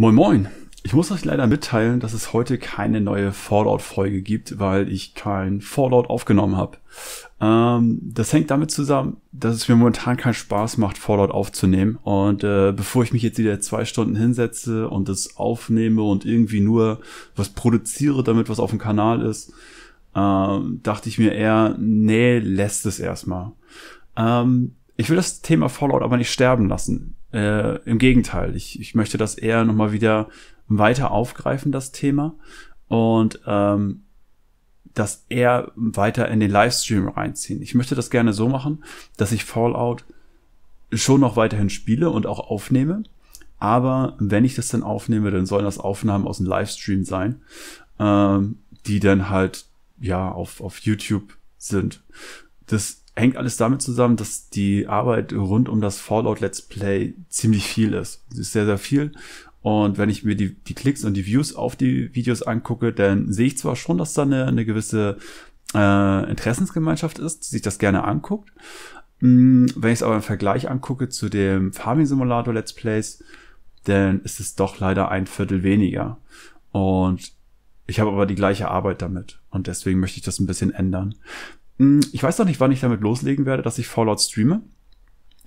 Moin Moin! Ich muss euch leider mitteilen, dass es heute keine neue Fallout-Folge gibt, weil ich kein Fallout aufgenommen habe. Ähm, das hängt damit zusammen, dass es mir momentan keinen Spaß macht, Fallout aufzunehmen. Und äh, bevor ich mich jetzt wieder zwei Stunden hinsetze und das aufnehme und irgendwie nur was produziere, damit was auf dem Kanal ist, ähm, dachte ich mir eher, nee, lässt es erstmal. Ähm, ich will das Thema Fallout aber nicht sterben lassen. Äh, Im Gegenteil, ich, ich möchte das eher nochmal wieder weiter aufgreifen, das Thema. Und ähm, das eher weiter in den Livestream reinziehen. Ich möchte das gerne so machen, dass ich Fallout schon noch weiterhin spiele und auch aufnehme. Aber wenn ich das dann aufnehme, dann sollen das Aufnahmen aus dem Livestream sein, ähm, die dann halt ja auf, auf YouTube sind. Das hängt alles damit zusammen, dass die Arbeit rund um das Fallout Let's Play ziemlich viel ist. Es ist sehr, sehr viel. Und wenn ich mir die, die Klicks und die Views auf die Videos angucke, dann sehe ich zwar schon, dass da eine, eine gewisse äh, Interessensgemeinschaft ist, die sich das gerne anguckt. Mm, wenn ich es aber im Vergleich angucke zu dem Farming Simulator Let's Plays, dann ist es doch leider ein Viertel weniger. Und ich habe aber die gleiche Arbeit damit. Und deswegen möchte ich das ein bisschen ändern. Hm, ich weiß noch nicht, wann ich damit loslegen werde, dass ich Fallout streame.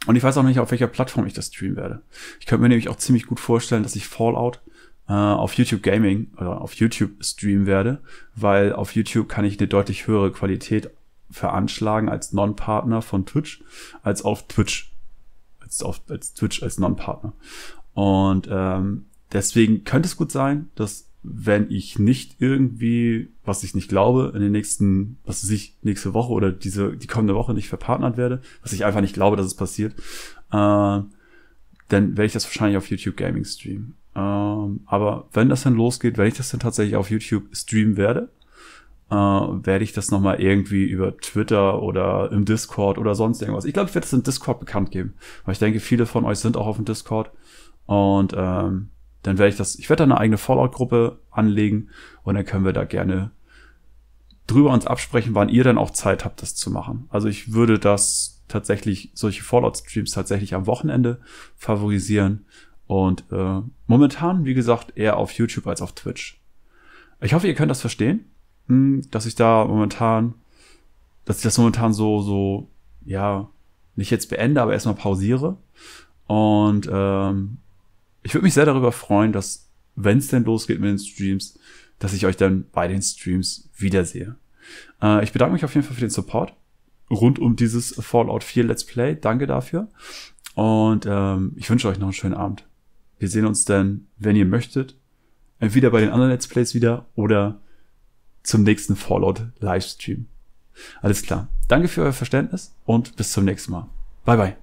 Und ich weiß auch nicht, auf welcher Plattform ich das streamen werde. Ich könnte mir nämlich auch ziemlich gut vorstellen, dass ich Fallout äh, auf YouTube Gaming oder auf YouTube streamen werde, weil auf YouTube kann ich eine deutlich höhere Qualität veranschlagen als Non-Partner von Twitch, als auf Twitch. Als auf als Twitch als Non-Partner. Und ähm, deswegen könnte es gut sein, dass wenn ich nicht irgendwie was ich nicht glaube, in den nächsten, was ich nächste Woche oder diese, die kommende Woche nicht verpartnert werde, was ich einfach nicht glaube, dass es passiert, äh, dann werde ich das wahrscheinlich auf YouTube Gaming streamen. Ähm, aber wenn das dann losgeht, wenn ich das dann tatsächlich auf YouTube streamen werde, äh, werde ich das nochmal irgendwie über Twitter oder im Discord oder sonst irgendwas. Ich glaube, ich werde es in Discord bekannt geben, weil ich denke, viele von euch sind auch auf dem Discord und ähm, dann werde ich das, ich werde da eine eigene Fallout-Gruppe anlegen und dann können wir da gerne drüber uns absprechen, wann ihr dann auch Zeit habt, das zu machen. Also ich würde das tatsächlich, solche Fallout-Streams tatsächlich am Wochenende favorisieren und äh, momentan, wie gesagt, eher auf YouTube als auf Twitch. Ich hoffe, ihr könnt das verstehen, hm, dass ich da momentan, dass ich das momentan so, so, ja, nicht jetzt beende, aber erstmal pausiere und ähm, ich würde mich sehr darüber freuen, dass, wenn es denn losgeht mit den Streams, dass ich euch dann bei den Streams wiedersehe. Äh, ich bedanke mich auf jeden Fall für den Support rund um dieses Fallout 4 Let's Play. Danke dafür. Und ähm, ich wünsche euch noch einen schönen Abend. Wir sehen uns dann, wenn ihr möchtet, entweder bei den anderen Let's Plays wieder oder zum nächsten Fallout Livestream. Alles klar. Danke für euer Verständnis und bis zum nächsten Mal. Bye bye.